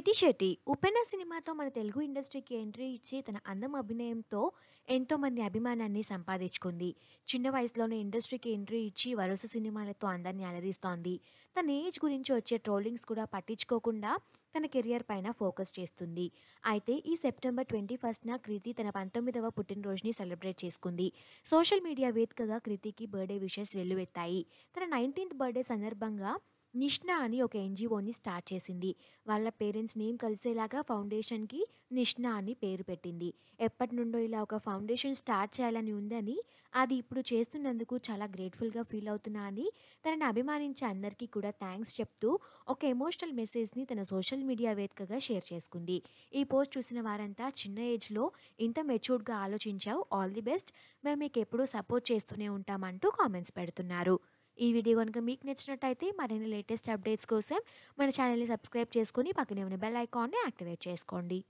ప్రీతి శెట్టి ఉపెన్న సినిమాతో మన తెలుగు ఇండస్ట్రీకి ఎంట్రీ ఇచ్చి తన అందం అభినయంతో ఎంతోమంది అభిమానాన్ని సంపాదించుకుంది చిన్న వయసులోనే ఇండస్ట్రీకి ఎంట్రీ ఇచ్చి వరుస సినిమాలతో అందరినీ అలరిస్తోంది తన ఏజ్ గురించి వచ్చే ట్రోలింగ్స్ కూడా పట్టించుకోకుండా తన కెరియర్ పైన ఫోకస్ చేస్తుంది అయితే ఈ సెప్టెంబర్ ట్వంటీ ఫస్ట్న కృతి తన పంతొమ్మిదవ పుట్టినరోజుని సెలబ్రేట్ చేసుకుంది సోషల్ మీడియా వేదికగా కృతికి బర్త్డే విషెస్ వెల్లువెత్తాయి తన నైన్టీన్త్ బర్త్డే సందర్భంగా నిష్ణ అని ఒక ఎన్జిఓని స్టార్ట్ చేసింది వాళ్ళ పేరెంట్స్ నేమ్ కలిసేలాగా ఫౌండేషన్కి నిష్ణ అని పేరు పెట్టింది ఎప్పటి నుండో ఇలా ఒక ఫౌండేషన్ స్టార్ట్ చేయాలని ఉందని అది ఇప్పుడు చేస్తున్నందుకు చాలా గ్రేట్ఫుల్గా ఫీల్ అవుతున్నా అని తనని అభిమానించే అందరికీ కూడా థ్యాంక్స్ చెప్తూ ఒక ఎమోషనల్ మెసేజ్ని తన సోషల్ మీడియా వేదికగా షేర్ చేసుకుంది ఈ పోస్ట్ చూసిన వారంతా చిన్న ఏజ్లో ఇంత మెచ్యూర్డ్గా ఆలోచించావు ఆల్ ది బెస్ట్ మేము మీకు ఎప్పుడూ సపోర్ట్ చేస్తూనే ఉంటామంటూ కామెంట్స్ పెడుతున్నారు ఈ వీడియో కనుక మీకు నచ్చినట్టయితే మరిన్ని లేటెస్ట్ అప్డేట్స్ కోసం మన ఛానల్ని సబ్స్క్రైబ్ చేసుకొని పక్కనే ఉన్న బెల్ ఐకాన్ని యాక్టివేట్ చేసుకోండి